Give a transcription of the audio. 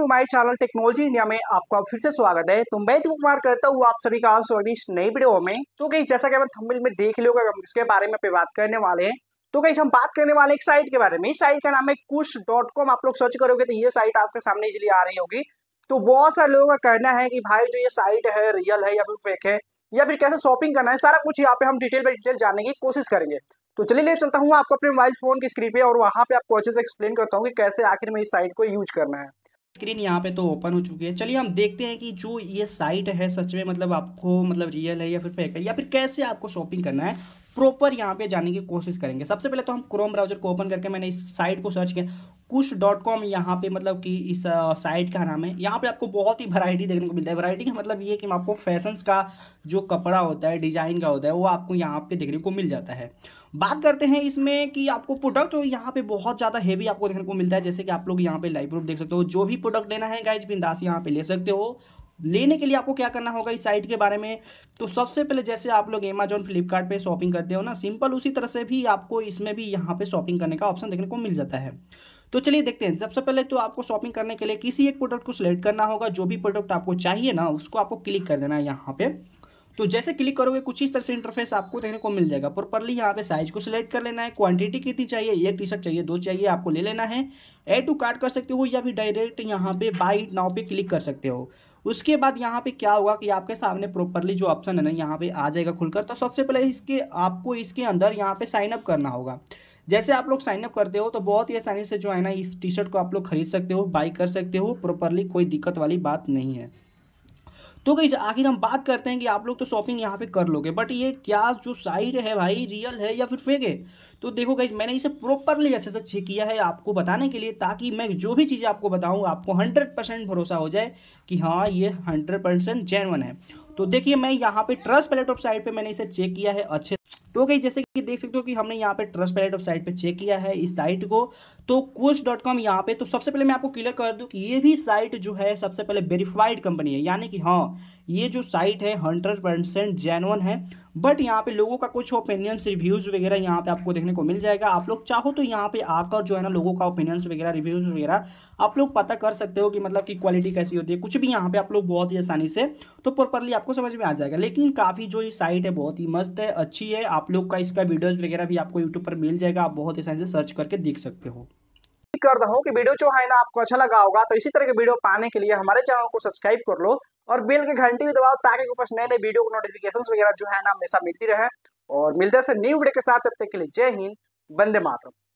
to my channel technology India में आपका फिर से स्वागत है तो मैं दीपक कुमार करता हूँ आप सभी का स्वागत नए वीडियो में तो कहीं जैसा कि हम थंबनेल में देख लियोगे हम इसके बारे में बात करने वाले हैं तो कहीं हम बात करने वाले एक साइट के बारे में इस साइट का नाम है कुश डॉट कॉम आप लोग सर्च करोगे तो ये साइट आपके सामने इसलिए आ रही होगी तो बहुत सारे लोगों का कहना है कि भाई जो ये साइट है रियल है या फिर फेक है या फिर कैसे शॉपिंग करना है सारा कुछ यहाँ पे हम डिटेल बाई डिटेल जानने की कोशिश करेंगे तो चलिए ले चलता हूँ आपको अपने मोबाइल फोन की स्क्रीन पे और वहाँ पे आपको अच्छे से एक्सप्लेन करता हूँ कि कैसे आखिर में इस साइट को यूज करना है स्क्रीन यहाँ पे तो ओपन हो चुकी है चलिए हम देखते हैं कि जो ये साइट है सच में मतलब आपको मतलब रियल है या फिर फेक है या फिर कैसे आपको शॉपिंग करना है प्रॉपर यहाँ पे जाने की कोशिश करेंगे सबसे पहले तो हम क्रोम ब्राउजर को ओपन करके मैंने इस साइट को सर्च किया कुश डॉट कॉम यहाँ पे मतलब कि इस साइट का नाम है यहाँ पे आपको बहुत ही वैरायटी देखने को मिलता है वैरायटी का मतलब ये कि आपको फैशंस का जो कपड़ा होता है डिजाइन का होता है वो आपको यहाँ पे देखने को मिल जाता है बात करते हैं इसमें कि आपको प्रोडक्ट तो यहाँ पे बहुत ज़्यादा हैवी आपको देखने को मिलता है जैसे कि आप लोग यहाँ पे लाइव प्रूफ देख सकते हो जो भी प्रोडक्ट लेना है गाइज बिंदास यहाँ पे ले सकते हो लेने के लिए आपको क्या करना होगा इस साइट के बारे में तो सबसे पहले जैसे आप लोग अमेजोन फ्लिपकार्ट शॉपिंग करते हो ना सिंपल उसी तरह से भी आपको इसमें भी यहाँ पे शॉपिंग करने का ऑप्शन देखने को मिल जाता है तो चलिए देखते हैं सबसे पहले तो आपको शॉपिंग करने के लिए किसी एक प्रोडक्ट को सिलेक्ट करना होगा जो भी प्रोडक्ट आपको चाहिए ना उसको आपको क्लिक कर देना है यहाँ पे तो जैसे क्लिक करोगे कुछ इस तरह से इंटरफेस आपको देखने को मिल जाएगा प्रॉपरली यहाँ पे साइज को सिलेक्ट कर लेना है क्वांटिटी कितनी चाहिए एक टी शर्ट चाहिए दो चाहिए आपको ले लेना है ए टू कार्ड कर सकते हो या भी डायरेक्ट यहाँ पे बाई नाव पे क्लिक कर सकते हो उसके बाद यहाँ पे क्या होगा कि आपके सामने प्रॉपरली जो ऑप्शन है ना यहाँ पे आ जाएगा खुलकर तो सबसे पहले इसके आपको इसके अंदर यहाँ पे साइनअप करना होगा जैसे आप लोग साइनअप करते हो तो बहुत ही आसानी से जो है ना इस टी शर्ट को आप लोग खरीद सकते हो बाई कर सकते हो प्रॉपरली कोई दिक्कत वाली बात नहीं है तो गई आखिर हम बात करते हैं कि आप लोग तो शॉपिंग यहाँ पे कर लोगे बट ये क्या जो साइट है भाई रियल है या फिर फेक है तो देखो गई मैंने इसे प्रॉपरली अच्छे से चेक किया है आपको बताने के लिए ताकि मैं जो भी चीज़ें आपको बताऊँ आपको हंड्रेड भरोसा हो जाए कि हाँ ये हंड्रेड परसेंट है तो देखिए मैं यहाँ पे ट्रस्ट पैलेट ऑफ साइड पे मैंने इसे चेक किया है अच्छे तो गई जैसे कि देख सकते हो कि हमने यहाँ पे ट्रस्ट पैलेट ऑफ साइट पे चेक किया है इस साइट को तो कोच डॉट कॉम यहाँ पे तो सबसे पहले मैं आपको क्लियर कर दूँ कि ये भी साइट जो है सबसे पहले वेरीफाइड कंपनी है यानी कि हाँ ये जो साइट है हंड्रेड परसेंट जेनवन है बट यहाँ पे लोगों का कुछ ओपिनियंस रिव्यूज़ वगैरह यहाँ पे आपको देखने को मिल जाएगा आप लोग चाहो तो यहाँ पे आकर जो है ना लोगों का ओपिनियंस वगैरह रिव्यूज़ वगैरह आप लोग पता कर सकते हो कि मतलब कि क्वालिटी कैसी होती है कुछ भी यहाँ पे आप लोग बहुत ही आसानी से तो प्रॉपरली आपको समझ में आ जाएगा लेकिन काफ़ी जो ये साइट है बहुत ही मस्त है अच्छी है आप लोग का इसका वीडियोज़ वगैरह भी आपको यूट्यूब पर मिल जाएगा आप बहुत आसानी से सर्च करके देख सकते हो कर रहा हूँ कि वीडियो जो है ना आपको अच्छा लगा होगा तो इसी तरह के वीडियो पाने के लिए हमारे चैनल को सब्सक्राइब कर लो और बिल के घंटी भी दबाओ ताकि पास नए नए वीडियो को नोटिफिकेशन वगैरह जो है ना हमेशा मिलती रहे और मिलते से न्यू वीडियो के साथ तब तक के लिए जय हिंद बंदे मातरम